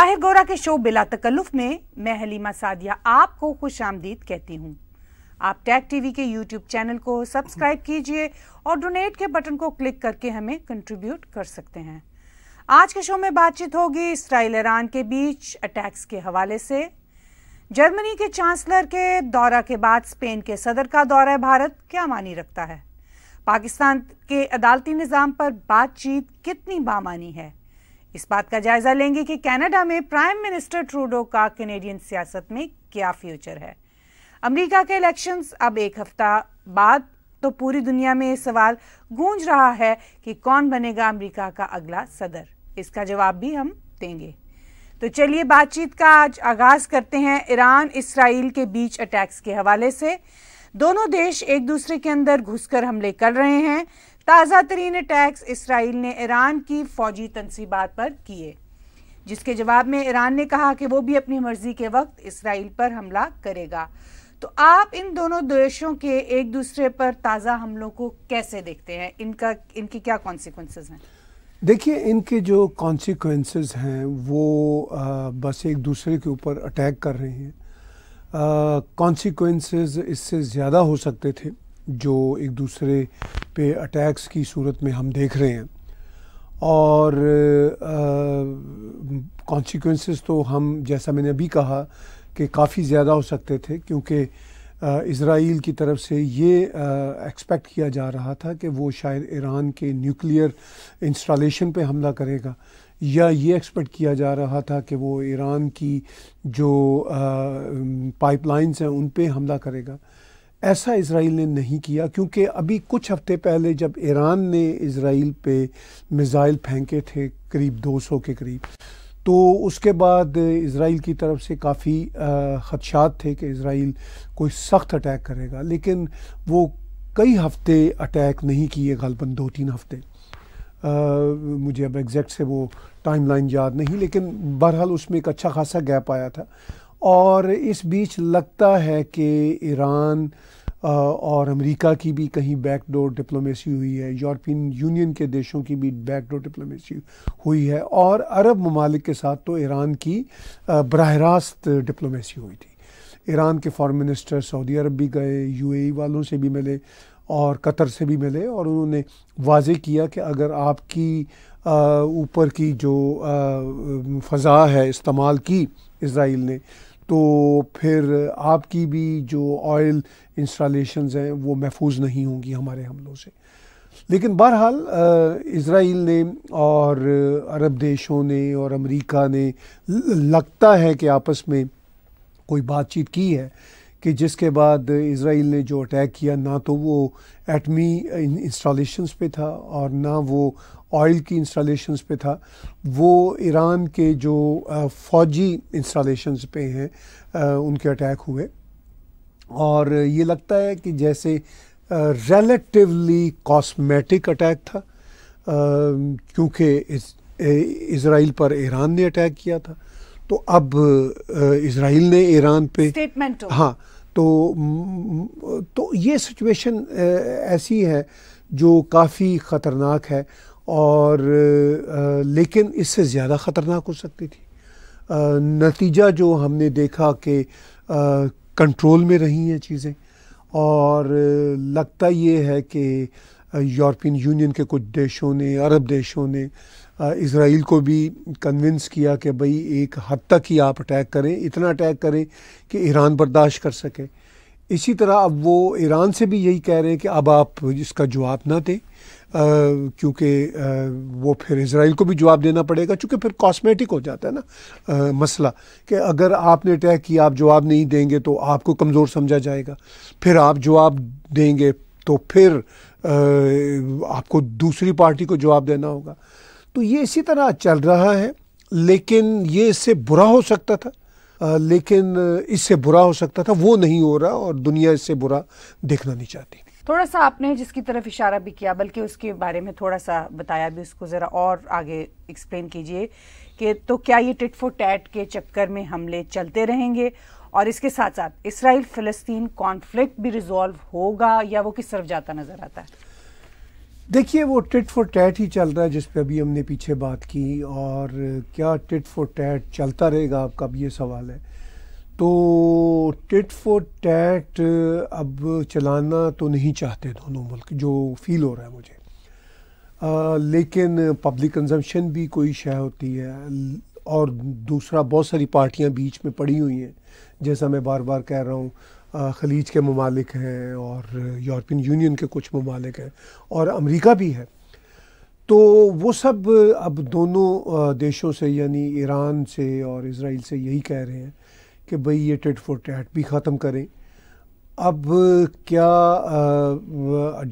ताहिर गोरा के शो बिला तकल्लुफ में मैं हलीमा सादिया आपको खुश आमदीद कहती हूँ आप टैग टीवी के यूट्यूब चैनल को सब्सक्राइब कीजिए और डोनेट के बटन को क्लिक करके हमें कंट्रीब्यूट कर सकते हैं आज के शो में बातचीत होगी इसराइल ईरान के बीच अटैक्स के हवाले से जर्मनी के चांसलर के दौरा के बाद स्पेन के सदर का दौरा भारत क्या मानी रखता है पाकिस्तान के अदालती निज़ाम पर बातचीत कितनी बामानी है इस बात का जायजा लेंगे कि कनाडा में प्राइम मिनिस्टर ट्रूडो का कैनेडियन सियासत में क्या फ्यूचर है अमेरिका के इलेक्शंस अब एक हफ्ता बाद तो पूरी दुनिया में ये सवाल गूंज रहा है कि कौन बनेगा अमेरिका का अगला सदर इसका जवाब भी हम देंगे तो चलिए बातचीत का आज आगाज करते हैं ईरान इसराइल के बीच अटैक्स के हवाले से दोनों देश एक दूसरे के अंदर घुसकर हमले कर रहे हैं ताज़ा तरीन अटैक्स इसराइल ने ईरान की फौजी तनसीबात पर किए जिसके जवाब में ईरान ने कहा कि वो भी अपनी मर्जी के वक्त इसराइल पर हमला करेगा तो आप इन दोनों देशों के एक दूसरे पर ताज़ा हमलों को कैसे देखते हैं इनका इनके क्या कॉन्सिक्वेंसेज हैं देखिए इनके जो कॉन्सिक्वेंसेस हैं वो आ, बस एक दूसरे के ऊपर अटैक कर रहे हैं कॉन्सिक्वेंसेस इससे ज़्यादा हो सकते थे जो एक दूसरे पे अटैक्स की सूरत में हम देख रहे हैं और कॉन्सिक्वेंसेस तो हम जैसा मैंने अभी कहा कि काफ़ी ज़्यादा हो सकते थे क्योंकि इसराइल की तरफ से ये एक्सपेक्ट किया जा रहा था कि वो शायद ईरान के न्यूक्लियर इंस्टॉलेशन पे हमला करेगा या ये एक्सपेक्ट किया जा रहा था कि वो ईरान की जो पाइपलाइंस हैं उन पे हमला करेगा ऐसा इसराइल ने नहीं किया क्योंकि अभी कुछ हफ्ते पहले जब ईरान ने इसराइल पे मिज़ाइल फेंके थे करीब 200 के करीब तो उसके बाद इसराइल की तरफ से काफ़ी ख़दशात थे कि इसराइल कोई सख्त अटैक करेगा लेकिन वो कई हफ्ते अटैक नहीं किए गलबन दो तीन हफ्ते आ, मुझे अब एग्जैक्ट से वो टाइमलाइन याद नहीं लेकिन बहरहाल उसमें एक अच्छा खासा गैप आया था और इस बीच लगता है कि ईरान और अमेरिका की भी कहीं बैकडोर डिप्लोमेसी हुई है यूरोपियन यूनियन के देशों की भी बैकडोर डिप्लोमेसी हुई है और अरब ममालिक के साथ तो ईरान की बरह रास्त डिप्लोमेसी हुई थी ईरान के फॉरेन मिनिस्टर सऊदी अरब भी गए यूएई e वालों से भी मिले और कतर से भी मिले और उन्होंने वाजे किया कि अगर आपकी ऊपर की जो फ़ा है इस्तेमाल की इसराइल ने तो फिर आपकी भी जो ऑयल इंस्टॉलेशन हैं वो महफूज नहीं होंगी हमारे हमलों से लेकिन बहरहाल इसराइल ने और अरब देशों ने और अमेरिका ने लगता है कि आपस में कोई बातचीत की है कि जिसके बाद इसराइल ने जो अटैक किया ना तो वो एटमी इंस्टॉलेशंस पे था और ना वो ऑयल की इंस्टॉलेशंस पे था वो ईरान के जो फ़ौजी इंस्टॉलेशंस पे हैं उनके अटैक हुए और ये लगता है कि जैसे रिलेटिवली कॉस्मेटिक अटैक था क्योंकि इस इसराइल पर ईरान ने अटैक किया था तो अब इसराइल ने ईरान पे स्टेटमेंट हाँ तो तो ये सिचुएशन ऐसी है जो काफ़ी ख़तरनाक है और आ, लेकिन इससे ज़्यादा ख़तरनाक हो सकती थी आ, नतीजा जो हमने देखा कि कंट्रोल में रही हैं चीज़ें और लगता ये है कि यूरोपियन यूनियन के कुछ देशों ने अरब देशों ने इसराइल को भी कन्विंस किया कि भाई एक हद तक ही आप अटैक करें इतना अटैक करें कि ईरान बर्दाश्त कर सके इसी तरह अब वो ईरान से भी यही कह रहे हैं कि अब आप इसका जवाब ना दें क्योंकि वो फिर इसराइल को भी जवाब देना पड़ेगा चूँकि फिर कॉस्मेटिक हो जाता है ना आ, मसला कि अगर आपने अटैक किया आप जवाब नहीं देंगे तो आपको कमज़ोर समझा जाएगा फिर आप जवाब देंगे तो फिर आ, आपको दूसरी पार्टी को जवाब देना होगा तो ये इसी तरह चल रहा है लेकिन ये इससे बुरा हो सकता था आ, लेकिन इससे बुरा हो सकता था वो नहीं हो रहा और दुनिया इससे बुरा देखना नहीं चाहती थोड़ा सा आपने जिसकी तरफ इशारा भी किया बल्कि उसके बारे में थोड़ा सा बताया भी उसको ज़रा और आगे एक्सप्लेन कीजिए कि तो क्या ये टिट फो टैट के चक्कर में हमले चलते रहेंगे और इसके साथ साथ इसराइल फ़लस्तीन कॉन्फ्लिक्ट भी रिजॉल्व होगा या वो किस तरफ जाता नज़र आता है देखिए वो टिट फॉर टैट ही चल रहा है जिस पर अभी हमने पीछे बात की और क्या टिट फॉर टैट चलता रहेगा आपका अब ये सवाल है तो टिट फॉर टैट अब चलाना तो नहीं चाहते दोनों मुल्क जो फील हो रहा है मुझे आ, लेकिन पब्लिक कंजम्पशन भी कोई शय होती है और दूसरा बहुत सारी पार्टियां बीच में पड़ी हुई हैं जैसा मैं बार बार कह रहा हूँ खलीज के ममालिक हैं और यूरोपियन यूनियन के कुछ ममालिक हैं और अमेरिका भी है तो वो सब अब दोनों देशों से यानी ईरान से और इसराइल से यही कह रहे हैं कि भाई ये टिट फॉर टैट भी ख़त्म करें अब क्या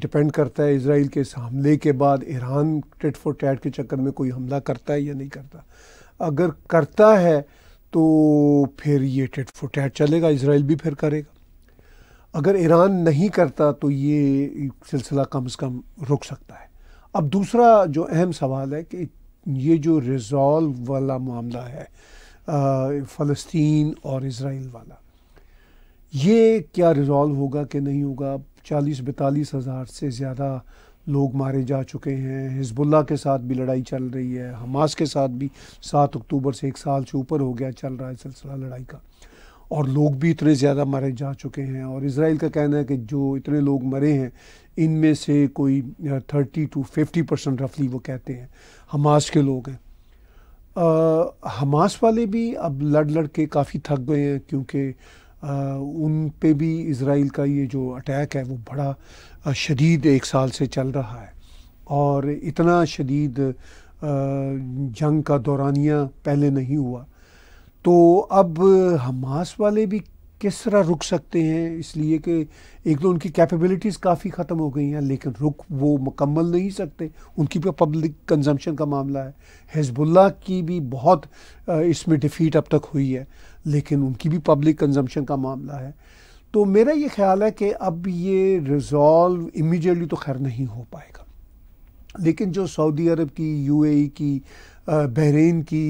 डिपेंड करता है इसराइल के इस हमले के बाद ईरान टिट फॉर टैट के चक्कर में कोई हमला करता है या नहीं करता अगर करता है तो फिर ये टिट फॉर टैट चलेगा इसराइल भी फिर करेगा अगर ईरान नहीं करता तो ये सिलसिला कम से कम रुक सकता है अब दूसरा जो अहम सवाल है कि ये जो रिजॉल्व वाला मामला है फ़लस्तीन और इसराइल वाला ये क्या रिज़ॉल्व होगा कि नहीं होगा चालीस बैतालीस हज़ार से ज़्यादा लोग मारे जा चुके हैं हिजबुल्ला के साथ भी लड़ाई चल रही है हमास के साथ भी सात अक्टूबर से एक साल से ऊपर हो गया चल रहा है सिलसिला लड़ाई का और लोग भी इतने ज़्यादा मारे जा चुके हैं और इसराइल का कहना है कि जो इतने लोग मरे हैं इनमें से कोई थर्टी टू फिफ्टी परसेंट रफली वो कहते हैं हमास के लोग हैं हमास वाले भी अब लड़ लड़ के काफ़ी थक गए हैं क्योंकि उन पे भी इसराइल का ये जो अटैक है वो बड़ा शदीद एक साल से चल रहा है और इतना शदीद जंग का दौरानिया पहले नहीं हुआ तो अब हमास वाले भी किस तरह रुक सकते हैं इसलिए कि एक तो उनकी कैपेबिलिटीज़ काफ़ी ख़त्म हो गई हैं लेकिन रुक वो मुकम्मल नहीं सकते उनकी भी पब्लिक कंजम्पशन का मामला है हिजबुल्ला की भी बहुत इसमें डिफ़ीट अब तक हुई है लेकिन उनकी भी पब्लिक कंजम्पशन का मामला है तो मेरा ये ख्याल है कि अब ये रिजॉल्व इमीडिएटली तो खैर नहीं हो पाएगा लेकिन जो सऊदी अरब की यूएई e की बहरीन की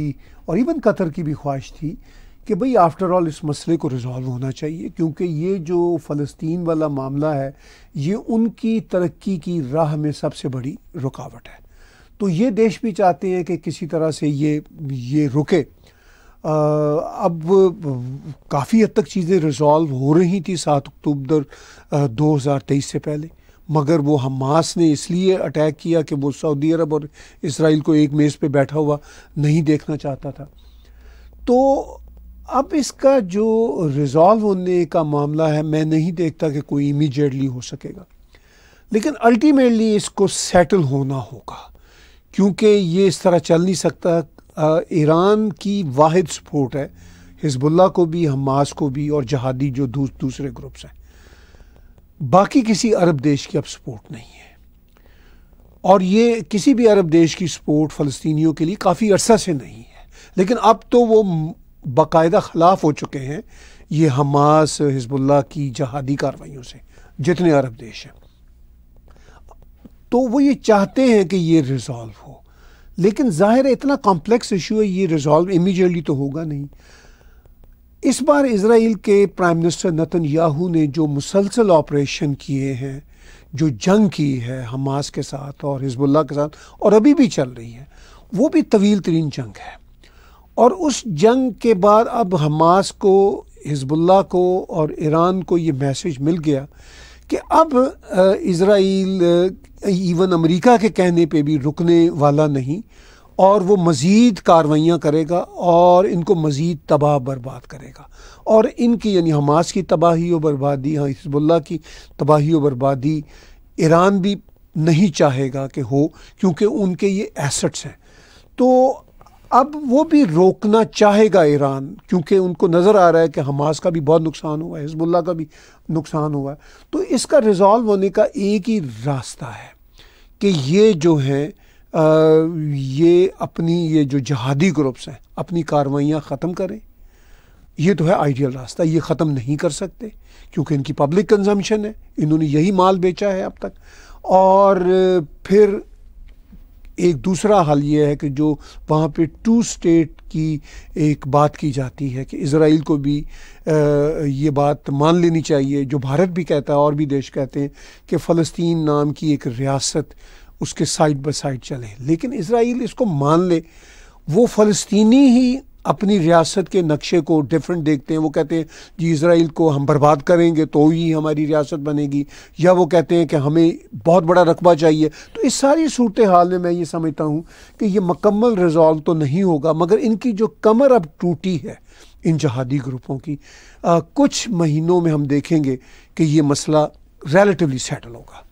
और इवन कतर की भी ख्वाहिश थी कि भाई आफ्टर ऑल इस मसले को रिजॉल्व होना चाहिए क्योंकि ये जो फ़लस्तीन वाला मामला है ये उनकी तरक्की की राह में सबसे बड़ी रुकावट है तो ये देश भी चाहते हैं कि किसी तरह से ये ये रुके आ, अब काफ़ी हद तक चीज़ें रिजॉल्व हो रही थी सात अक्टूबर दो हज़ार तेईस से पहले मगर वो हमास ने इसलिए अटैक किया कि वो सऊदी अरब और इसराइल को एक मेज़ पे बैठा हुआ नहीं देखना चाहता था तो अब इसका जो रिज़ॉल्व होने का मामला है मैं नहीं देखता कि कोई इमीडिएटली हो सकेगा लेकिन अल्टीमेटली इसको सेटल होना होगा क्योंकि ये इस तरह चल नहीं सकता ईरान की वाद सपोर्ट है हिजबुल्ला को भी हमास को भी और जहादी जो दूस, दूसरे ग्रुप्स हैं बाकी किसी अरब देश की अब सपोर्ट नहीं है और ये किसी भी अरब देश की सपोर्ट फ़लस्तनी के लिए काफ़ी अरसा से नहीं है लेकिन अब तो वो बाकायदा खिलाफ हो चुके हैं ये हमास हिजबुल्ला की जहादी कार्रवाइयों से जितने अरब देश हैं तो वो ये चाहते हैं कि ये रिजॉल्व हो लेकिन ज़ाहिर है इतना कॉम्प्लेक्स इशू है ये रिजॉल्व इमीजिएटली तो होगा नहीं इस बार इसराइल के प्राइम मिनिस्टर नतन याहू ने जो मुसलसल ऑपरेशन किए हैं जो जंग की है हमास के साथ और हिजबुल्ला के साथ और अभी भी चल रही है वो भी तवील तरीन जंग है और उस जंग के बाद अब हमास को हिजबुल्ला को और ईरान को ये मैसेज मिल गया कि अब इसराइल इवन अमेरिका के कहने पे भी रुकने वाला नहीं और वो मज़ीद कार्रवाइयाँ करेगा और इनको मज़ीद तबाह बर्बाद करेगा और इनकी यानी हमास की तबाही और बर्बादी हाँ हिजबुल्ला की तबाही और बर्बादी ईरान भी नहीं चाहेगा कि हो क्योंकि उनके ये एसेट्स हैं तो अब वो भी रोकना चाहेगा ईरान क्योंकि उनको नज़र आ रहा है कि हमास का भी बहुत नुकसान हुआ है हिजबुल्ला का भी नुकसान हुआ है तो इसका रिजॉल्व होने का एक ही रास्ता है कि ये जो हैं ये अपनी ये जो जहादी ग्रुप्स हैं अपनी कार्रवाइयाँ ख़त्म करें ये तो है आइडियल रास्ता ये ख़त्म नहीं कर सकते क्योंकि इनकी पब्लिक कंजम्पशन है इन्होंने यही माल बेचा है अब तक और फिर एक दूसरा हल ये है कि जो वहाँ पे टू स्टेट की एक बात की जाती है कि इसराइल को भी आ, ये बात मान लेनी चाहिए जो भारत भी कहता है और भी देश कहते हैं कि फ़लस्तीन नाम की एक रियासत उसके साइड बाई साइड चले लेकिन इसराइल इसको मान ले वो फ़लस्तीनी ही अपनी रियासत के नक्शे को डिफरेंट देखते हैं वो कहते हैं जी इसराइल को हम बर्बाद करेंगे तो ही हमारी रियासत बनेगी या वो कहते हैं कि हमें बहुत बड़ा रकबा चाहिए तो इस सारी सूरत हाल में मैं ये समझता हूँ कि ये मकम्मल रिजॉल्व तो नहीं होगा मगर इनकी जो कमर अब टूटी है इन जहादी ग्रुपों की आ, कुछ महीनों में हम देखेंगे कि ये मसला रेलेटिवली सेटल होगा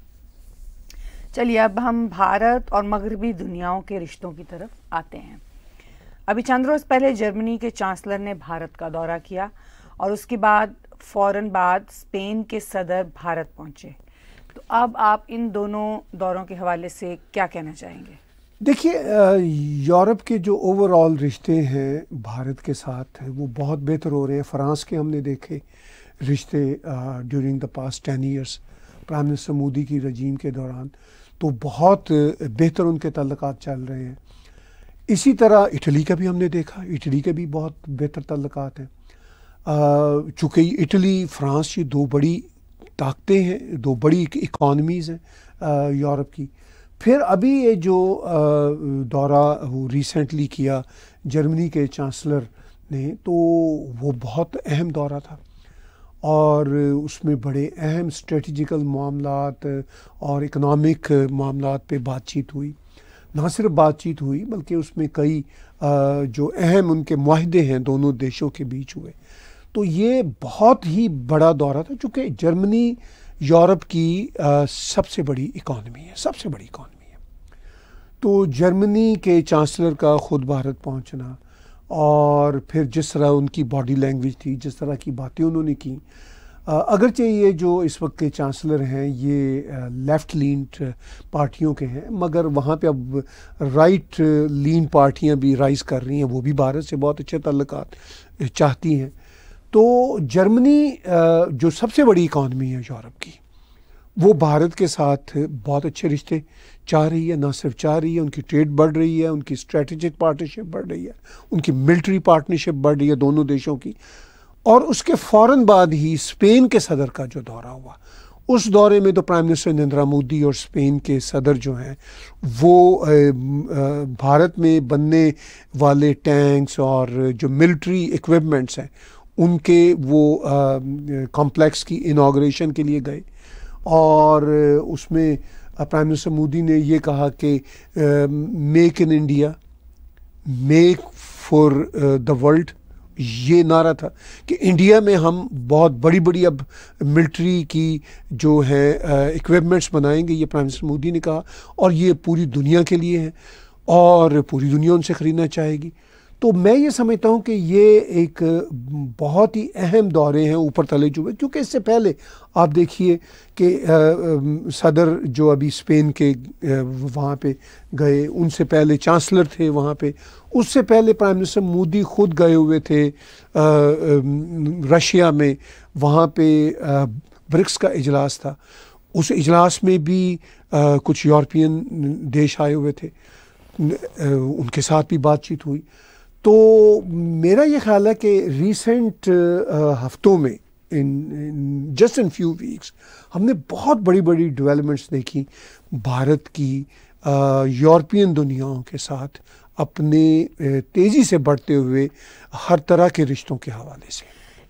चलिए अब हम भारत और मगरबी दुनियाओं के रिश्तों की तरफ आते हैं अभी चंद रोज़ पहले जर्मनी के चांसलर ने भारत का दौरा किया और उसके बाद फौरन बाद स्पेन के सदर भारत पहुंचे तो अब आप इन दोनों दौरों के हवाले से क्या कहना चाहेंगे देखिए यूरोप के जो ओवरऑल रिश्ते हैं भारत के साथ हैं वो बहुत बेहतर हो रहे हैं फ्रांस के हमने देखे रिश्ते during the past ten years prime minister Modi की रजीम के दौरान तो बहुत बेहतर उनके तल्लक चल रहे हैं इसी तरह इटली का भी हमने देखा इटली के भी बहुत बेहतर तल्लक हैं चूँकि इटली फ्रांस ये दो बड़ी ताकतें हैं दो बड़ी इकॉनमीज़ हैं यूरोप की फिर अभी ये जो दौरा वो रिसेंटली किया जर्मनी के चांसलर ने तो वो बहुत अहम दौरा था और उसमें बड़े अहम स्ट्रेटिजिकल मामला और इकनॉमिक मामला पे बातचीत हुई ना सिर्फ बातचीत हुई बल्कि उसमें कई जो अहम उनके माहदे हैं दोनों देशों के बीच हुए तो ये बहुत ही बड़ा दौरा था चूँकि जर्मनी यूरोप की सबसे बड़ी इकॉनमी है सबसे बड़ी इकॉनमी है तो जर्मनी के चांसलर का खुद भारत पहुंचना और फिर जिस तरह उनकी बॉडी लैंग्वेज थी जिस तरह की बातें उन्होंने की अगरचे ये जो इस वक्त के चांसलर हैं ये लेफ़्ट लीन पार्टियों के हैं मगर वहाँ पे अब राइट लीन पार्टियाँ भी राइज कर रही हैं वो भी भारत से बहुत अच्छे तल्लक चाहती हैं तो जर्मनी जो सबसे बड़ी इकॉनमी है यूरोप की वो भारत के साथ बहुत अच्छे रिश्ते चाह रही है ना सिर्फ चाह रही है उनकी ट्रेड बढ़ रही है उनकी स्ट्रेटजिक पार्टनरशिप बढ़ रही है उनकी मिलिट्री पार्टनरशिप बढ़ रही है दोनों देशों की और उसके फ़ौर बाद ही स्पेन के सदर का जो दौरा हुआ उस दौरे में तो प्राइम मिनिस्टर नरेंद्र मोदी और स्पेन के सदर जो हैं वो भारत में बनने वाले टैंक्स और जो मिलिट्री इक्विपमेंट्स हैं उनके वो कॉम्प्लेक्स की इनाग्रेशन के लिए गए और उसमें प्राइम मिनिस्टर मोदी ने ये कहा कि make in India make for the world ये नारा था कि इंडिया में हम बहुत बड़ी बड़ी अब मिलिट्री की जो है इक्विपमेंट्स बनाएंगे ये प्राइम मिनिस्टर मोदी ने कहा और ये पूरी दुनिया के लिए है और पूरी दुनिया उनसे ख़रीदना चाहेगी तो मैं ये समझता हूँ कि ये एक बहुत ही अहम दौरे हैं ऊपर तले जुबे क्योंकि इससे पहले आप देखिए कि सदर जो अभी स्पेन के वहाँ पे गए उनसे पहले चांसलर थे वहाँ पे उससे पहले प्राइम मिनिस्टर मोदी खुद गए हुए थे रशिया में वहाँ पे ब्रिक्स का इजलास था उस इजलास में भी आ, कुछ यूरोपियन देश आए हुए थे आ, उनके साथ भी बातचीत हुई तो मेरा ये ख्याल है कि रिसेंट हफ्तों में in just in few weeks हमने बहुत बड़ी बड़ी डेवलपमेंट्स देखी भारत की यूरोपियन दुनियाओं के साथ अपने तेज़ी से बढ़ते हुए हर तरह के रिश्तों के हवाले से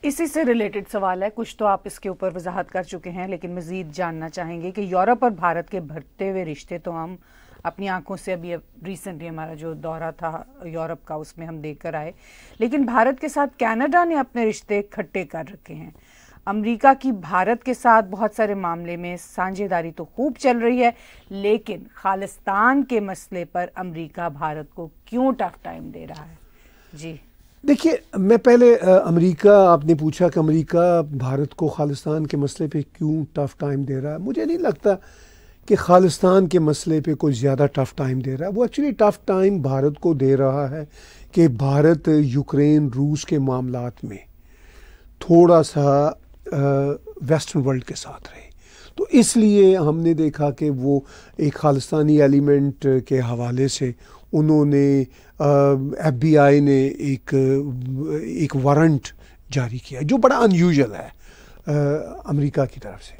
इसी से रिलेटेड सवाल है कुछ तो आप इसके ऊपर वजाहत कर चुके हैं लेकिन मज़ीद जानना चाहेंगे कि यूरोप और भारत के भरते हुए रिश्ते तो हम अपनी आंखों से अभी रिसेंटली हमारा जो दौरा था यूरोप का उसमें हम देख कर आए लेकिन भारत के साथ कैनेडा ने अपने रिश्ते खट्टे कर रखे हैं अमेरिका की भारत के साथ बहुत सारे मामले में साझेदारी तो खूब चल रही है लेकिन खालिस्तान के मसले पर अमेरिका भारत को क्यों टफ टाइम दे रहा है जी देखिए मैं पहले अमेरिका आपने पूछा कि अमेरिका भारत को खालिस्तान के मसले पे क्यों टफ टाइम दे रहा है मुझे नहीं लगता कि खालिस्तान के मसले पे कोई ज़्यादा टफ टाइम दे रहा है वो एक्चुअली टफ टाइम भारत को दे रहा है कि भारत यूक्रेन रूस के मामला में थोड़ा सा वेस्टर्न वर्ल्ड के साथ रहे तो इसलिए हमने देखा कि वो एक खालिस्तानी एलिमेंट के हवाले से उन्होंने एफ बी आई ने एक एक वारंट जारी किया जो बड़ा अनयूजल है अमेरिका की तरफ से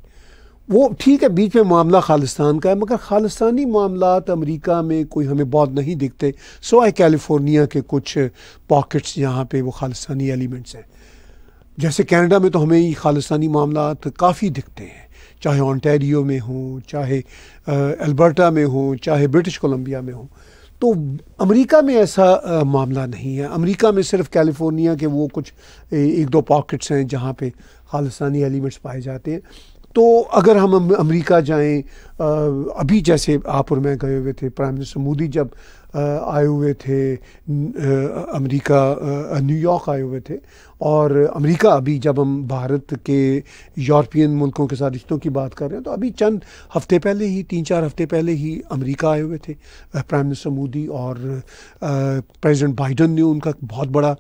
वो ठीक है बीच में मामला खालिस्तान का है मगर खालिस्तानी मामला अमेरिका में कोई हमें बहुत नहीं दिखते सवाए कैलिफोर्निया के कुछ पॉकेट्स यहाँ पे वो खालिस्तानी एलिमेंट्स हैं जैसे कनाडा में तो हमें ये खालिस्तानी मामला काफ़ी दिखते हैं चाहे ऑनटेरियो में हों चाहे अल्बर्टा में हों चाहे ब्रिटिश कोलंबिया में हों तो अमेरिका में ऐसा आ, मामला नहीं है अमेरिका में सिर्फ कैलिफोर्निया के वो कुछ एक दो पॉकेट्स हैं जहाँ पे खालिस्तानी एलिमेंट्स पाए जाते हैं तो अगर हम अमेरिका जाएं अभी जैसे आप और मैं गए हुए थे प्राइम मिनिस्टर मोदी जब आए हुए थे अमेरिका न्यूयॉर्क आए हुए थे और अमेरिका अभी जब हम भारत के यूरोपियन मुल्कों के साथ रिश्तों की बात कर रहे हैं तो अभी चंद हफ्ते पहले ही तीन चार हफ्ते पहले ही अमेरिका आए हुए थे प्राइम मिनिस्टर मोदी और प्रेसिडेंट बाइडन ने उनका बहुत बड़ा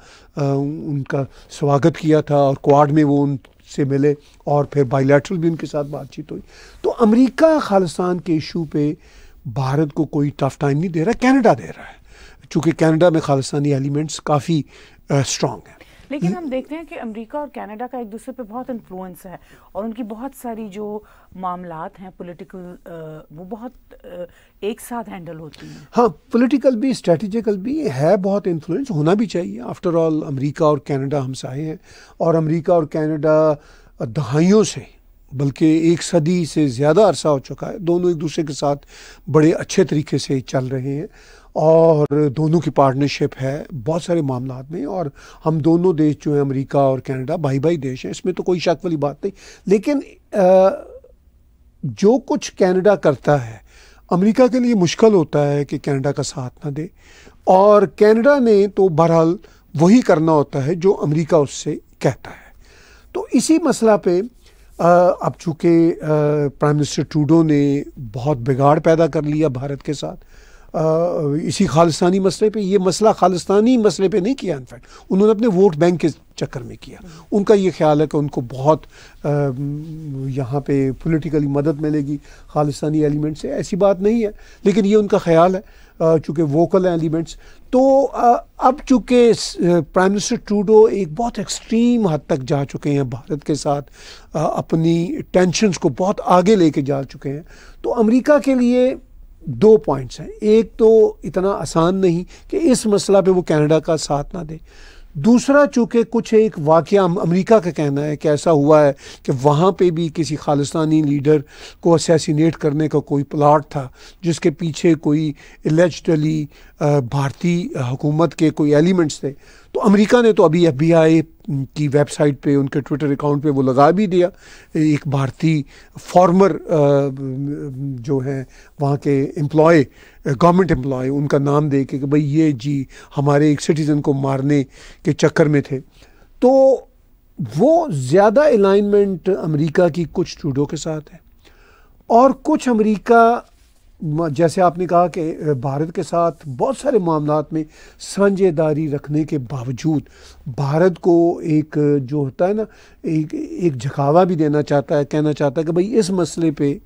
उनका स्वागत किया था और क्वाड में वो उन से मिले और फिर बाइलेट्रल भी उनके साथ बातचीत हुई तो अमेरिका खालिस्तान के इशू पे भारत को कोई टफ टाइम नहीं दे रहा कनाडा दे रहा है चूँकि कनाडा में खालिस्तानी एलिमेंट्स काफ़ी स्ट्रॉन्ग हैं लेकिन हम देखते हैं कि अमेरिका और कनाडा का एक दूसरे पे बहुत इन्फ्लुएंस है और उनकी बहुत सारी जो मामला हैं पॉलिटिकल uh, वो बहुत uh, एक साथ हैंडल होती हैं हाँ पॉलिटिकल भी स्ट्रेटजिकल भी है बहुत इन्फ्लुएंस होना भी चाहिए आफ्टर ऑल अमेरिका और कनाडा हमसाए हैं और अमेरिका और कनाडा दहाइयों से बल्कि एक सदी से ज़्यादा अरसा हो चुका है दोनों एक दूसरे के साथ बड़े अच्छे तरीके से चल रहे हैं और दोनों की पार्टनरशिप है बहुत सारे मामला में और हम दोनों देश जो हैं अमेरिका और कनाडा भाई भाई देश हैं इसमें तो कोई शक वाली बात नहीं लेकिन जो कुछ कनाडा करता है अमेरिका के लिए मुश्किल होता है कि कनाडा का साथ ना दे और कनाडा ने तो बहरहाल वही करना होता है जो अमेरिका उससे कहता है तो इसी मसला पर अब चूँकि प्राइम मिनिस्टर टूडो ने बहुत बिगाड़ पैदा कर लिया भारत के साथ इसी खालिस्तानी मसले पे ये मसला खालिस्तानी मसले पे नहीं किया इनफैक्ट उन्होंने अपने वोट बैंक के चक्कर में किया उनका ये ख्याल है कि उनको बहुत यहाँ पे पॉलिटिकली मदद मिलेगी खालिस्तानी एलिमेंट से ऐसी बात नहीं है लेकिन ये उनका ख्याल है चूँकि वोकल एलिमेंट्स तो अब चूँकि प्राइम मिनिस्टर ट्रूडो एक बहुत एक्सट्रीम हद तक जा चुके हैं भारत के साथ अपनी टेंशनस को बहुत आगे लेके जा चुके हैं तो अमरीका के लिए दो पॉइंट्स हैं एक तो इतना आसान नहीं कि इस मसला पे वो कनाडा का साथ ना दे दूसरा चूँकि कुछ एक वाक़ अमेरिका का कहना है कि ऐसा हुआ है कि वहाँ पे भी किसी खालिस्तानी लीडर को असैसिनेट करने का कोई प्लाट था जिसके पीछे कोई इलेजली भारतीय हुकूमत के कोई एलिमेंट्स थे तो अमेरिका ने तो अभी एफ की वेबसाइट पे उनके ट्विटर अकाउंट पे वो लगा भी दिया एक भारतीय फॉर्मर जो हैं वहाँ के एम्प्लॉय गवर्नमेंट एम्प्लॉय उनका नाम दे के कि भाई ये जी हमारे एक सिटीज़न को मारने के चक्कर में थे तो वो ज़्यादा अलाइनमेंट अमेरिका की कुछ स्टूडियो के साथ है और कुछ अमेरिका जैसे आपने कहा कि भारत के साथ बहुत सारे मामला में साझेदारी रखने के बावजूद भारत को एक जो होता है ना एक एक झकावा भी देना चाहता है कहना चाहता है कि भाई इस मसले पे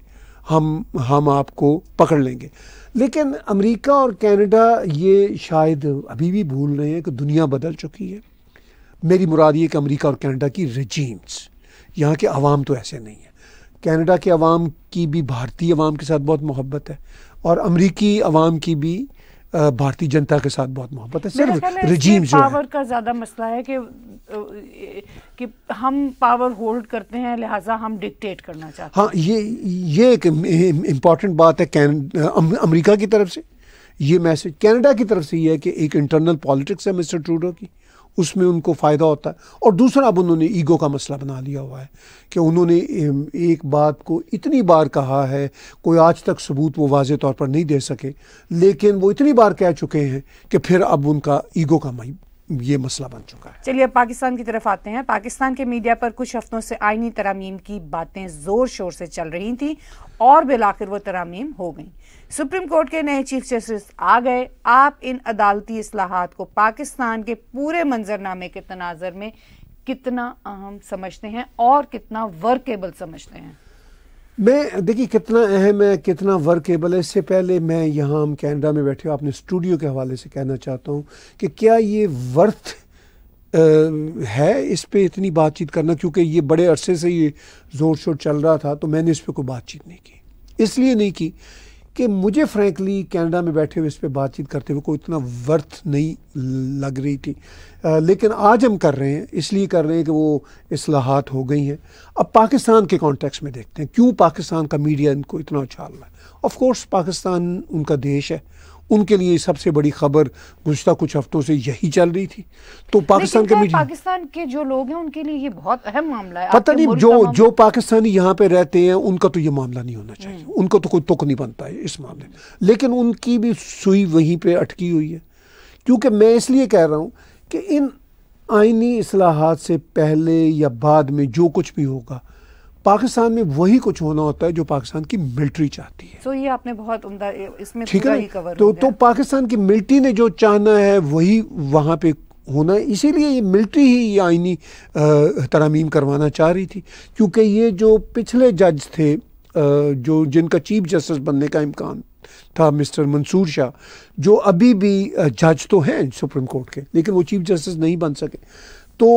हम हम आपको पकड़ लेंगे लेकिन अमेरिका और कनाडा ये शायद अभी भी भूल रहे हैं कि दुनिया बदल चुकी है मेरी मुराद ये कि अमेरिका और कनाडा की रजीम्स यहाँ के आवाम तो ऐसे नहीं है कनाडा के अवाम की भी भारतीय अवाम के साथ बहुत मोहब्बत है और अमरीकी अवाम की भी भारतीय जनता के साथ बहुत मोहब्बत है सिर्फ रजीम जो पावर का ज़्यादा मसला है कि कि हम पावर होल्ड करते हैं लिहाजा हम डिक्टेट करना चाहते हैं हाँ ये ये एक इम्पॉर्टेंट बात है कैन अमेरिका की तरफ से ये मैसेज कनाडा की तरफ से ये है कि एक इंटरनल पॉलिटिक्स है मिस्टर ट्रूडो की उसमें उनको फ़ायदा होता है और दूसरा अब उन्होंने ईगो का मसला बना लिया हुआ है कि उन्होंने एक बात को इतनी बार कहा है कोई आज तक सबूत वो वाज तौर पर नहीं दे सके लेकिन वो इतनी बार कह चुके हैं कि फिर अब उनका ईगो का ये मसला बन चुका है चलिए पाकिस्तान की तरफ आते हैं पाकिस्तान के मीडिया पर कुछ हफ्तों से आईनी तरामीम की बातें ज़ोर शोर से चल रही थी और बिलाकर वो तरामीम हो गई सुप्रीम कोर्ट के नए चीफ जस्टिस आ गए आप इन अदालती असलाहत को पाकिस्तान के पूरे मंजरनामे के तनाजर में कितना अहम समझते हैं और कितना वर्केबल समझते हैं मैं देखिए कितना अहम है कितना वर्केबल है इससे पहले मैं यहाँ हम कैनेडा में बैठे हो अपने स्टूडियो के हवाले से कहना चाहता हूँ कि क्या ये वर्थ है इस पर इतनी बातचीत करना क्योंकि ये बड़े अरसे से ये ज़ोर शोर चल रहा था तो मैंने इस पर कोई बातचीत नहीं की इसलिए नहीं की कि मुझे फ्रैंकली कनाडा में बैठे हुए इस पर बातचीत करते हुए कोई इतना वर्थ नहीं लग रही थी आ, लेकिन आज हम कर रहे हैं इसलिए कर रहे हैं कि वो असलाहत हो गई हैं अब पाकिस्तान के कॉन्टेक्स्ट में देखते हैं क्यों पाकिस्तान का मीडिया इनको इतना उछाल रहा है ऑफ कोर्स पाकिस्तान उनका देश है उनके लिए सबसे बड़ी खबर गुजत कुछ हफ्तों से यही चल रही थी तो पाकिस्तान के मीडिया पाकिस्तान के जो लोग हैं उनके लिए ये बहुत अहम मामला है पता नहीं जो जो पाकिस्तानी यहाँ पे रहते हैं उनका तो ये मामला नहीं होना चाहिए हम्म। उनका तो कोई तुक नहीं बनता है इस मामले में लेकिन उनकी भी सुई वहीं पर अटकी हुई है क्योंकि मैं इसलिए कह रहा हूँ कि इन आइनी असलाहत से पहले या बाद में जो कुछ भी होगा पाकिस्तान में वही कुछ होना होता है जो पाकिस्तान की मिलिट्री चाहती है तो ये आपने बहुत उम्दा इसमें ठीक है तो, तो पाकिस्तान की मिलिट्री ने जो चाहना है वही वहाँ पे होना है इसीलिए ये मिलिट्री ही ये आइनी तरामीम करवाना चाह रही थी क्योंकि ये जो पिछले जज थे जो जिनका चीफ जस्टिस बनने का इम्कान था मिस्टर मंसूर शाह जो अभी भी जज तो हैं सुप्रीम कोर्ट के लेकिन वो चीफ जस्टिस नहीं बन सके तो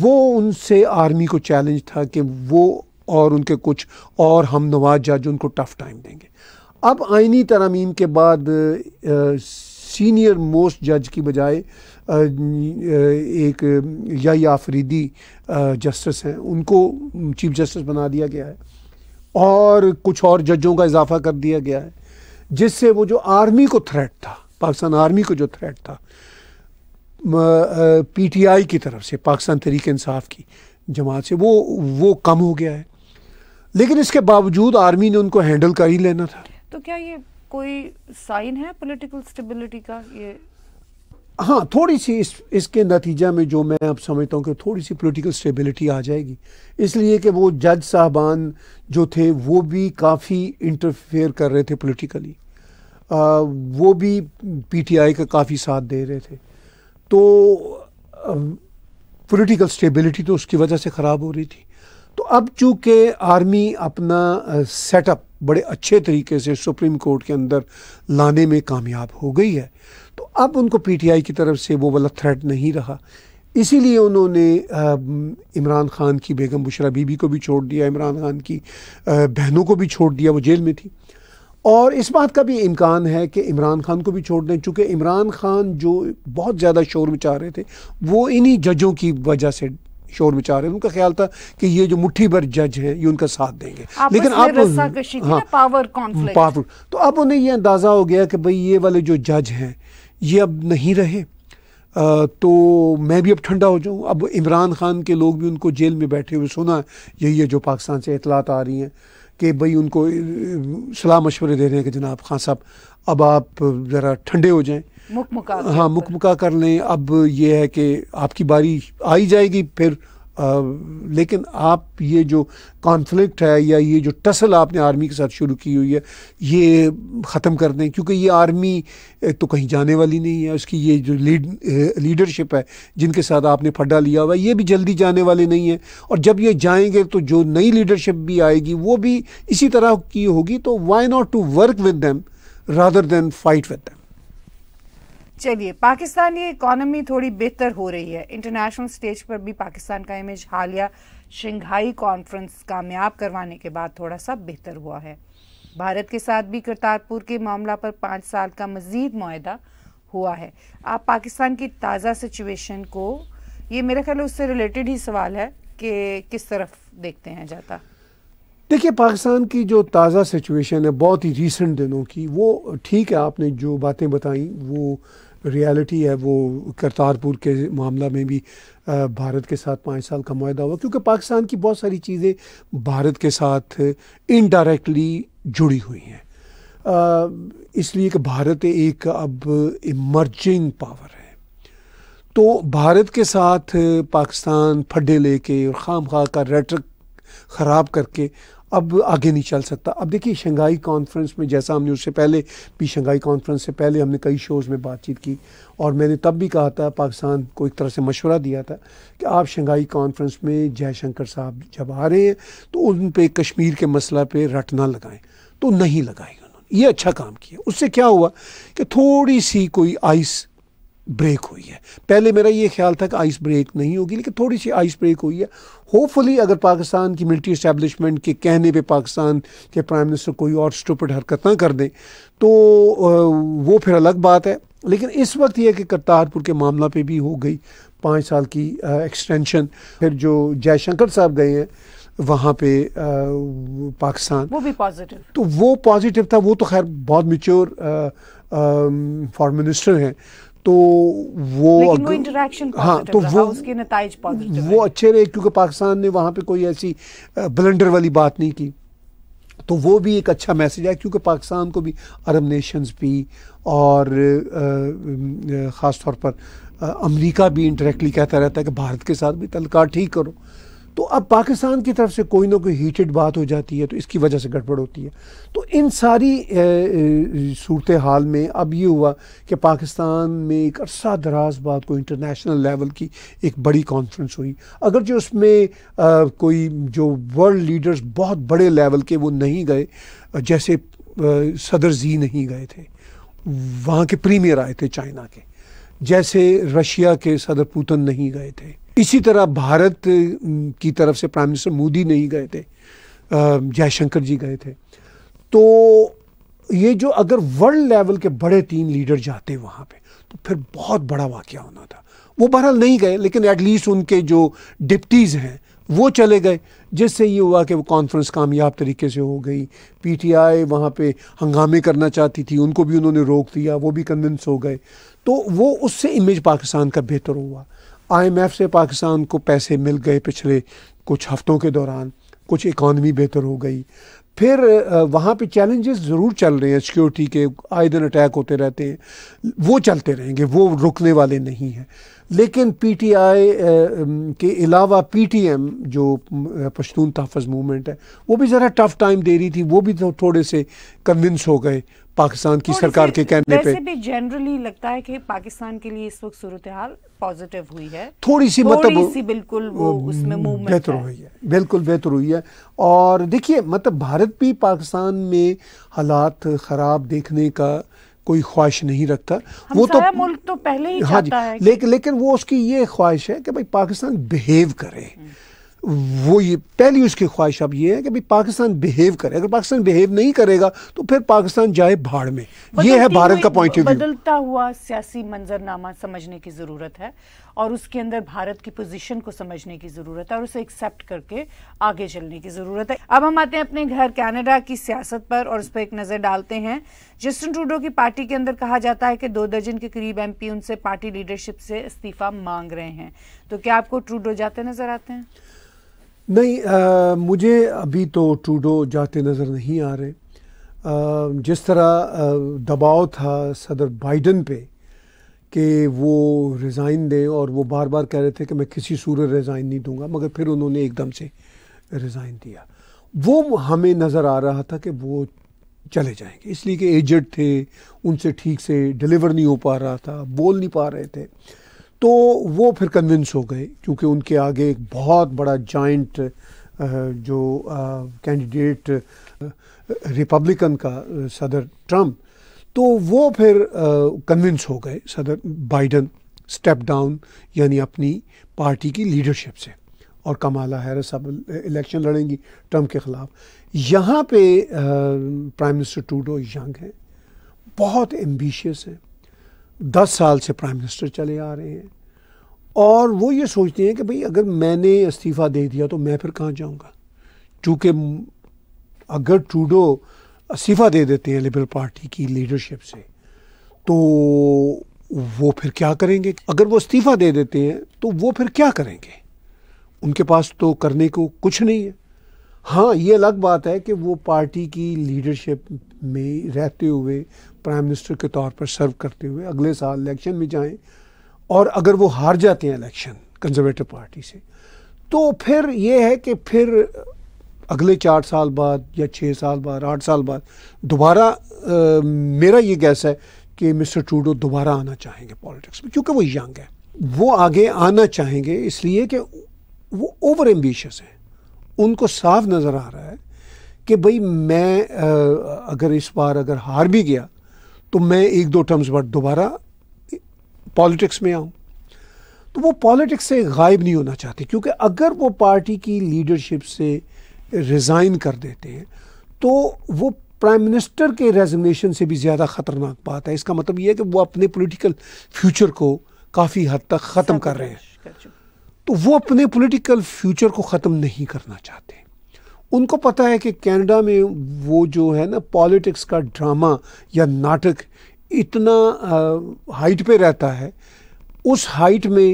वो उनसे आर्मी को चैलेंज था कि वो और उनके कुछ और हम नवाज जज उनको टफ़ टाइम देंगे अब आइनी तरामीम के बाद सीनियर मोस्ट जज की बजाय एक या आफरीदी जस्टिस हैं उनको चीफ जस्टिस बना दिया गया है और कुछ और जजों का इजाफा कर दिया गया है जिससे वो जो आर्मी को थ्रेट था पाकिस्तान आर्मी को जो थ्रेट था पी टी आई की तरफ से पाकिस्तान तरीक इंसाफ की जमात से वो वो कम हो गया है लेकिन इसके बावजूद आर्मी ने उनको हैंडल कर ही लेना था तो क्या ये कोई साइन है पॉलिटिकल स्टेबिलिटी का ये हाँ थोड़ी सी इस इसके नतीजा में जो मैं अब समझता हूँ कि थोड़ी सी पॉलिटिकल स्टेबिलिटी आ जाएगी इसलिए कि वो जज साहबान जो थे वो भी काफ़ी इंटरफेयर कर रहे थे पॉलिटिकली वो भी पीटीआई का काफ़ी साथ दे रहे थे तो पॉलिटिकल स्टेबिलिटी तो उसकी वजह से ख़राब हो रही थी तो अब चूँकि आर्मी अपना सेटअप बड़े अच्छे तरीके से सुप्रीम कोर्ट के अंदर लाने में कामयाब हो गई है तो अब उनको पीटीआई की तरफ से वो वाला थ्रेट नहीं रहा इसीलिए उन्होंने इमरान खान की बेगम बुशरा बीबी को भी छोड़ दिया इमरान खान की बहनों को भी छोड़ दिया वो जेल में थी और इस बात का भी इम्कान है कि इमरान खान को भी छोड़ दें चूँकि इमरान खान जो बहुत ज़्यादा शोर मचा रहे थे वो इन्हीं जजों की वजह से शोर मचा रहे उनका ख्याल था कि ये जो मुट्ठी भर जज हैं ये उनका साथ देंगे लेकिन आप हाँ पावर पावर तो अब उन्हें ये अंदाज़ा हो गया कि भाई ये वाले जो जज हैं ये अब नहीं रहे आ, तो मैं भी अब ठंडा हो जाऊँ अब इमरान खान के लोग भी उनको जेल में बैठे हुए सुना यही है जो पाकिस्तान से इतलात आ रही हैं कि भई उनको सलाह मशवरे दे रहे हैं कि जनाब खान साहब अब आप ज़रा ठंडे हो जाएँ हाँ मुकमका कर लें अब यह है कि आपकी बारी आ ही जाएगी फिर आ, लेकिन आप ये जो कॉन्फ्लिक्ट है या ये जो टसल आपने आर्मी के साथ शुरू की हुई है ये ख़त्म कर दें क्योंकि ये आर्मी तो कहीं जाने वाली नहीं है उसकी ये जो लीड लीडरशिप है जिनके साथ आपने फड्डा लिया हुआ है ये भी जल्दी जाने वाले नहीं है और जब ये जाएंगे तो जो नई लीडरशिप भी आएगी वो भी इसी तरह की होगी तो why not to work with them rather than fight with them चलिए पाकिस्तानी इकोनॉमी थोड़ी बेहतर हो रही है इंटरनेशनल स्टेज पर भी पाकिस्तान का इमेज हालिया शंघाई कॉन्फ्रेंस कामयाब करवाने के बाद थोड़ा सा बेहतर हुआ है भारत के साथ भी करतारपुर के मामला पर पाँच साल का मजीद माहा हुआ है आप पाकिस्तान की ताज़ा सिचुएशन को ये मेरा ख्याल उससे रिलेटेड ही सवाल है कि किस तरफ देखते हैं जाता देखिए पाकिस्तान की जो ताज़ा सिचुएशन है बहुत ही रीसेंट दिनों की वो ठीक है आपने जो बातें बताई वो रियलिटी है वो करतारपुर के मामला में भी भारत के साथ पाँच साल का माहा हुआ क्योंकि पाकिस्तान की बहुत सारी चीज़ें भारत के साथ इनडायरेक्टली जुड़ी हुई हैं इसलिए कि भारत एक अब इमर्जिंग पावर है तो भारत के साथ पाकिस्तान फड्डे लेके और खाम खा का रेटर ख़राब करके अब आगे नहीं चल सकता अब देखिए शंघाई कॉन्फ्रेंस में जैसा हमने उससे पहले भी शंघाई कॉन्फ्रेंस से पहले हमने कई शोज़ में बातचीत की और मैंने तब भी कहा था पाकिस्तान को एक तरह से मशवरा दिया था कि आप शंघाई कॉन्फ्रेंस में जयशंकर साहब जब आ रहे हैं तो उन पर कश्मीर के मसला पर रट ना लगाएं तो नहीं लगाएंगे उन्होंने ये अच्छा काम किया उससे क्या हुआ कि थोड़ी सी कोई आइस ब्रेक हुई है पहले मेरा ये ख्याल था कि आइस ब्रेक नहीं होगी लेकिन थोड़ी सी आइस ब्रेक हुई है होपफुली अगर पाकिस्तान की मिलिट्री इस्टेबलिशमेंट के कहने पे पाकिस्तान के प्राइम मिनिस्टर कोई और स्टूपट हरकत ना कर दें तो वो फिर अलग बात है लेकिन इस वक्त यह कि करतारपुर के मामला पे भी हो गई पाँच साल की एक्सटेंशन फिर जो जयशंकर साहब गए हैं वहाँ पे पाकिस्तान वो भी पॉजिटिव तो वो पॉजिटिव था वो तो खैर बहुत मिच्योर फॉर मिनिस्टर हैं तो वो वो इंटरेक्शन हाँ तो वो उसके नतज पॉजिटिव वो अच्छे रहे क्योंकि पाकिस्तान ने वहाँ पे कोई ऐसी ब्लेंडर वाली बात नहीं की तो वो भी एक अच्छा मैसेज है क्योंकि पाकिस्तान को भी अरब नेशंस भी और ख़ास तौर पर अमेरिका भी इंटरेक्टली कहता रहता है कि भारत के साथ भी तलका ठीक करो तो अब पाकिस्तान की तरफ से कोई ना कोई हीटेड बात हो जाती है तो इसकी वजह से गड़बड़ होती है तो इन सारी सूरत हाल में अब ये हुआ कि पाकिस्तान में एक अरसा दराज बाद को इंटरनेशनल लेवल की एक बड़ी कॉन्फ्रेंस हुई अगर जो उसमें आ, कोई जो वर्ल्ड लीडर्स बहुत बड़े लेवल के वो नहीं गए जैसे आ, सदर जी नहीं गए थे वहाँ के प्रीमियर आए थे चाइना के जैसे रशिया के सदर पुतन नहीं गए थे इसी तरह भारत की तरफ से प्राइम मिनिस्टर मोदी नहीं गए थे जयशंकर जी गए थे तो ये जो अगर वर्ल्ड लेवल के बड़े तीन लीडर जाते वहाँ पे तो फिर बहुत बड़ा वाक़ होना था वो बहरहाल नहीं गए लेकिन एटलीस्ट उनके जो डिप्टीज़ हैं वो चले गए जिससे ये हुआ कि वो कॉन्फ्रेंस कामयाब तरीके से हो गई पीटीआई वहाँ पे हंगामे करना चाहती थी उनको भी उन्होंने रोक दिया वो भी कन्विंस हो गए तो वो उससे इमेज पाकिस्तान का बेहतर हुआ आईएमएफ से पाकिस्तान को पैसे मिल गए पिछले कुछ हफ्तों के दौरान कुछ इकॉनमी बेहतर हो गई फिर वहाँ पे चैलेंजेस ज़रूर चल रहे हैं सिक्योरिटी के आए दिन अटैक होते रहते हैं वो चलते रहेंगे वो रुकने वाले नहीं हैं लेकिन पी टी आई के अलावा पी टी एम जो पश्तून तहफ़ मूवमेंट है वो भी ज़रा टफ़ टाइम दे रही थी वो भी तो थोड़े से कन्विंस हो गए पाकिस्तान की सरकार के कहने पे भी जनरली लगता है कि पाकिस्तान के लिए इस वक्त सूरत हाल पॉजिटिव हुई है थोड़ी सी मतलब बिल्कुल वो उसमें मूवमेंट बेहतर हुई है बिल्कुल बेहतर हुई है और देखिए मतलब भारत भी पाकिस्तान में हालात ख़राब देखने का कोई ख्वाहिश नहीं रखता वो तो मुल्क तो पहले ही हाँ जी लेकिन लेकिन वो उसकी ये ख्वाहिश है कि भाई पाकिस्तान बिहेव करे हम्म। वो ये पहली उसकी ख्वाहिश अब ये है कि भाई पाकिस्तान बिहेव करे अगर पाकिस्तान बिहेव नहीं करेगा तो फिर पाकिस्तान जाए भाड़ में ये है भारत का पॉइंट ऑफ व्यू बदलता हुआ सियासी मंजरनामा समझने की ज़रूरत है और उसके अंदर भारत की पोजीशन को समझने की ज़रूरत है और उसे एक्सेप्ट करके आगे चलने की ज़रूरत है अब हम आते हैं अपने घर कैनेडा की सियासत पर और उस पर एक नज़र डालते हैं जस्टिन ट्रूडो की पार्टी के अंदर कहा जाता है कि दो दर्जन के करीब एमपी उनसे पार्टी लीडरशिप से इस्तीफा मांग रहे हैं तो क्या आपको ट्रूडो जाते नज़र आते हैं नहीं आ, मुझे अभी तो टूडो जाते नज़र नहीं आ रहे आ, जिस तरह दबाव था सदर बाइडन पे कि वो रिज़ाइन दें और वो बार बार कह रहे थे कि मैं किसी सूरत रिज़ाइन नहीं दूंगा मगर फिर उन्होंने एकदम से रिज़ाइन दिया वो हमें नज़र आ रहा था कि वो चले जाएंगे इसलिए कि एजेंट थे उनसे ठीक से डिलीवर नहीं हो पा रहा था बोल नहीं पा रहे थे तो वो फिर कन्विंस हो गए क्योंकि उनके आगे एक बहुत बड़ा जॉइंट जो कैंडिडेट रिपब्लिकन का सदर ट्रम्प तो वो फिर कन्विंस हो गए सदर बाइडन स्टेप डाउन यानी अपनी पार्टी की लीडरशिप से और कमाला हैरस अब इलेक्शन लड़ेंगी ट्रम्प के ख़िलाफ यहाँ पे प्राइम मिनिस्टर टूडो यंग हैं बहुत एम्बिशियस हैं दस साल से प्राइम मिनिस्टर चले आ रहे हैं और वो ये सोचते हैं कि भाई अगर मैंने इस्तीफ़ा दे दिया तो मैं फिर कहाँ जाऊँगा चूँकि अगर टूडो इस्तीफ़ा दे देते हैं लिबरल पार्टी की लीडरशिप से तो वो फिर क्या करेंगे अगर वो इस्तीफ़ा दे देते हैं तो वो फिर क्या करेंगे उनके पास तो करने को कुछ नहीं है हाँ ये अलग बात है कि वो पार्टी की लीडरशिप में रहते हुए प्राइम मिनिस्टर के तौर पर सर्व करते हुए अगले साल इलेक्शन में जाएं और अगर वो हार जाते हैं इलेक्शन कंजर्वेटिव पार्टी से तो फिर ये है कि फिर अगले चार साल बाद या छः साल बाद आठ साल बाद दोबारा मेरा ये गैस है कि मिस्टर ट्रूडो दोबारा आना चाहेंगे पॉलिटिक्स में क्योंकि वो यंग है वो आगे आना चाहेंगे इसलिए कि वो ओवर एम्बिशस हैं उनको साफ नज़र आ रहा है कि भाई मैं अगर इस बार अगर हार भी गया तो मैं एक दो टर्म्स बाद दोबारा पॉलिटिक्स में आऊँ तो वो पॉलिटिक्स से गायब नहीं होना चाहते क्योंकि अगर वो पार्टी की लीडरशिप से रिज़ाइन कर देते हैं तो वो प्राइम मिनिस्टर के रेजिग्नेशन से भी ज़्यादा ख़तरनाक बात है इसका मतलब ये है कि वो अपने पॉलिटिकल फ्यूचर को काफ़ी हद तक ख़त्म कर रहे हैं तो वो अपने पॉलिटिकल फ्यूचर को ख़त्म नहीं करना चाहते उनको पता है कि कनाडा में वो जो है ना पॉलिटिक्स का ड्रामा या नाटक इतना हाइट पे रहता है उस हाइट में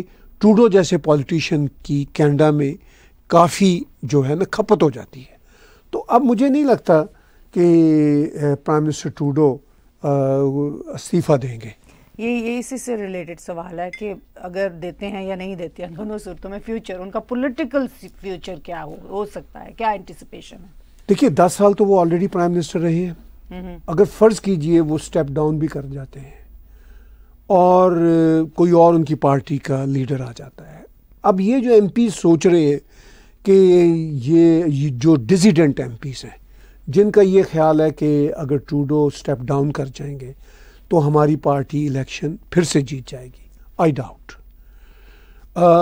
ट्रूडो जैसे पॉलिटिशियन की कनाडा में काफ़ी जो है ना खपत हो जाती है तो अब मुझे नहीं लगता कि प्राइम मिनिस्टर ट्रूडो इस्तीफ़ा देंगे ये ये इसी से रिलेटेड सवाल है कि अगर देते हैं या नहीं देते हैं दोनों सूरतों में फ्यूचर उनका पॉलिटिकल फ्यूचर क्या हो, हो सकता है क्या एंटिसिपेशन है देखिए दस साल तो वो ऑलरेडी प्राइम मिनिस्टर रहे हैं हम्म, हम्म। अगर फ़र्ज कीजिए वो स्टेप डाउन भी कर जाते हैं और कोई और उनकी पार्टी का लीडर आ जाता है अब ये जो एम सोच रहे हैं कि ये, ये जो डिजिडेंट एम हैं जिनका ये ख्याल है कि अगर ट्रूडो स्टेप डाउन कर जाएंगे तो हमारी पार्टी इलेक्शन फिर से जीत जाएगी आई डाउट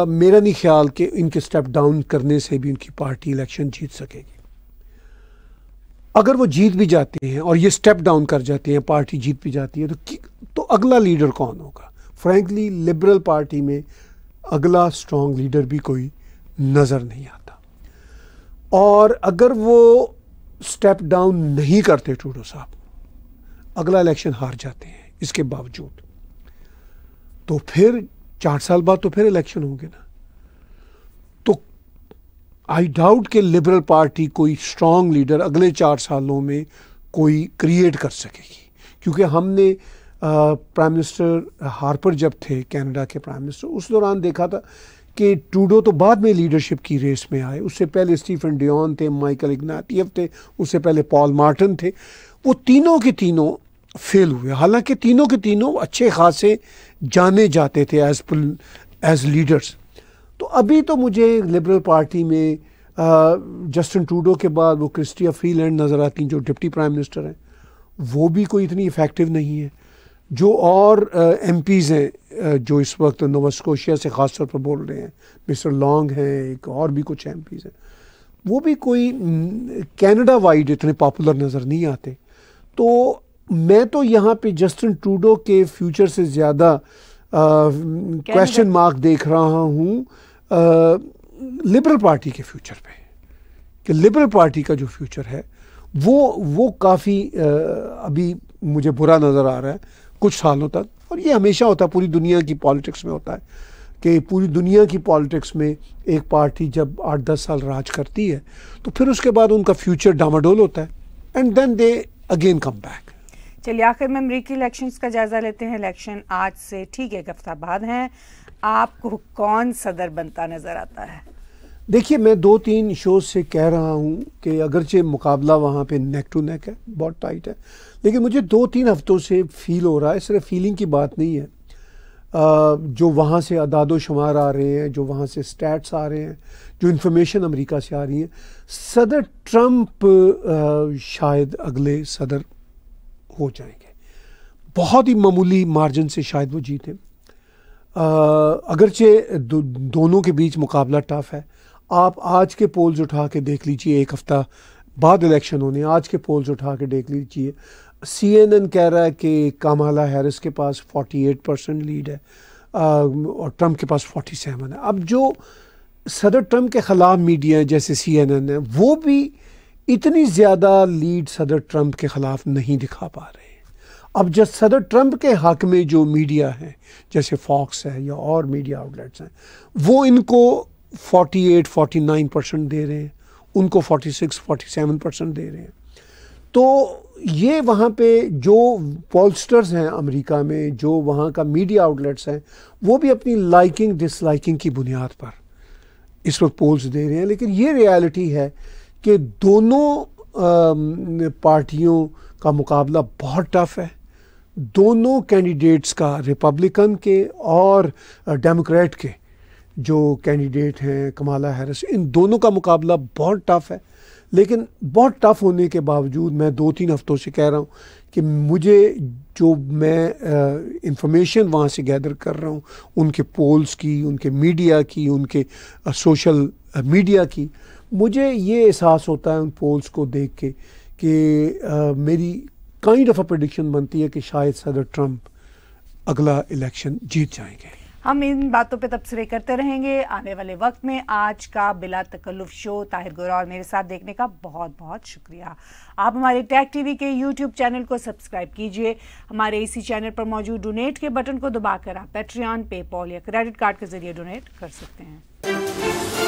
मेरा नहीं ख्याल कि इनके स्टेप डाउन करने से भी उनकी पार्टी इलेक्शन जीत सकेगी अगर वो जीत भी जाते हैं और ये स्टेप डाउन कर जाते हैं पार्टी जीत भी जाती है तो तो अगला लीडर कौन होगा फ्रेंकली लिबरल पार्टी में अगला स्ट्रॉन्ग लीडर भी कोई नज़र नहीं आता और अगर वो स्टेप डाउन नहीं करते टूडो साहब अगला इलेक्शन हार जाते हैं इसके बावजूद तो फिर चार साल बाद तो फिर इलेक्शन होंगे ना तो आई डाउट के लिबरल पार्टी कोई स्ट्रांग लीडर अगले चार सालों में कोई क्रिएट कर सकेगी क्योंकि हमने प्राइम मिनिस्टर हार्पर जब थे कनाडा के प्राइम मिनिस्टर उस दौरान देखा था कि टूडो तो बाद में लीडरशिप की रेस में आए उससे पहले स्टीफन डियन थे माइकल इग्नाटियव थे उससे पहले पॉल मार्टन थे वो तीनों के तीनों फेल हुए हालांकि तीनों के तीनों अच्छे खासे जाने जाते थे एज एज लीडर्स तो अभी तो मुझे लिबरल पार्टी में जस्टिन टूडो के बाद वो क्रिस्टिया फ्रीलैंड नज़र आती हैं जो डिप्टी प्राइम मिनिस्टर हैं वो भी कोई इतनी इफ़ेक्टिव नहीं है जो और एम पीज़ हैं जो इस वक्त नोवास्कोशिया से ख़ास तौर पर बोल रहे हैं मिस्टर लॉन्ग हैं एक और भी कुछ एम पीज़ हैं वो भी कोई कैनेडा वाइड इतने पॉपुलर नज़र नहीं आते तो मैं तो यहाँ पे जस्टिन ट्रूडो के फ्यूचर से ज़्यादा क्वेश्चन मार्क देख रहा हूँ लिबरल uh, पार्टी के फ्यूचर पे कि लिबरल पार्टी का जो फ्यूचर है वो वो काफ़ी uh, अभी मुझे बुरा नज़र आ रहा है कुछ सालों तक और ये हमेशा होता है पूरी दुनिया की पॉलिटिक्स में होता है कि पूरी दुनिया की पॉलिटिक्स में एक पार्टी जब आठ दस साल राज करती है तो फिर उसके बाद उनका फ्यूचर डामाडोल होता है and then they again come back चलिए आखिर में अमरीकी इलेक्शंस का जायज़ा लेते हैं इलेक्शन आज से ठीक एक हफ्ता बाद हैं आपको कौन सदर बनता नज़र आता है देखिए मैं दो तीन शो से कह रहा हूँ कि अगरचे मुकाबला वहाँ पे नेक टू नेक है बहुत टाइट है लेकिन मुझे दो तीन हफ्तों से फील हो रहा है सिर्फ फीलिंग की बात नहीं है आ, जो वहाँ से अदाद शुमार आ रहे हैं जो वहाँ से स्टैट्स आ रहे हैं जो इन्फॉर्मेशन अमेरिका से आ रही है सदर ट्रम्प शायद अगले सदर हो जाएंगे बहुत ही मामूली मार्जिन से शायद वो जीते अगरचे दो, दोनों के बीच मुकाबला टफ है आप आज के पोल्स उठा के देख लीजिए एक हफ़्ता बाद इलेक्शन होने आज के पोल्स उठा के देख लीजिए सी एन एन कह रहा है कि कामाला हैरिस के पास 48 परसेंट लीड है आ, और ट्रम्प के पास 47 है अब जो सदर ट्रम्प के ख़िलाफ़ मीडिया है जैसे सी एन एन है वो भी इतनी ज़्यादा लीड सदर ट्रंप के ख़िलाफ़ नहीं दिखा पा रहे अब जब सदर ट्रंप के हक में जो मीडिया है जैसे फॉक्स है या और मीडिया आउटलेट्स हैं वो इनको 48 49 परसेंट दे रहे हैं उनको 46 47 परसेंट दे रहे हैं तो ये वहाँ पे जो पॉलस्टर्स हैं अमेरिका में जो वहाँ का मीडिया आउटलेट्स हैं वो भी अपनी लाइकिंग डिसलाइकिंग की बुनियाद पर इस वक्त पोल्स दे रहे हैं लेकिन ये रियलिटी है कि दोनों पार्टियों का मुकाबला बहुत टफ है दोनों कैंडिडेट्स का रिपब्लिकन के और डेमोक्रेट के जो कैंडिडेट हैं कमाला हैरिस इन दोनों का मुकाबला बहुत टफ है लेकिन बहुत टफ होने के बावजूद मैं दो तीन हफ्तों से कह रहा हूँ कि मुझे जो मैं इंफॉर्मेशन वहाँ से गैदर कर रहा हूँ उनके पोल्स की उनके मीडिया की उनके सोशल मीडिया की मुझे ये एहसास होता है उन पोल्स को देख के कि मेरी काइंड ऑफ अ प्रडिक्शन बनती है कि शायद सदर ट्रंप अगला इलेक्शन जीत जाएंगे हम इन बातों पे तबसरे करते रहेंगे आने वाले वक्त में आज का बिला तकल्लुफ शो ताहिर और मेरे साथ देखने का बहुत बहुत शुक्रिया आप हमारे टैग टीवी के यूट्यूब चैनल को सब्सक्राइब कीजिए हमारे इसी चैनल पर मौजूद डोनेट के बटन को दबाकर आप पेट्रियन पेपॉल या क्रेडिट कार्ड के जरिए डोनेट कर सकते हैं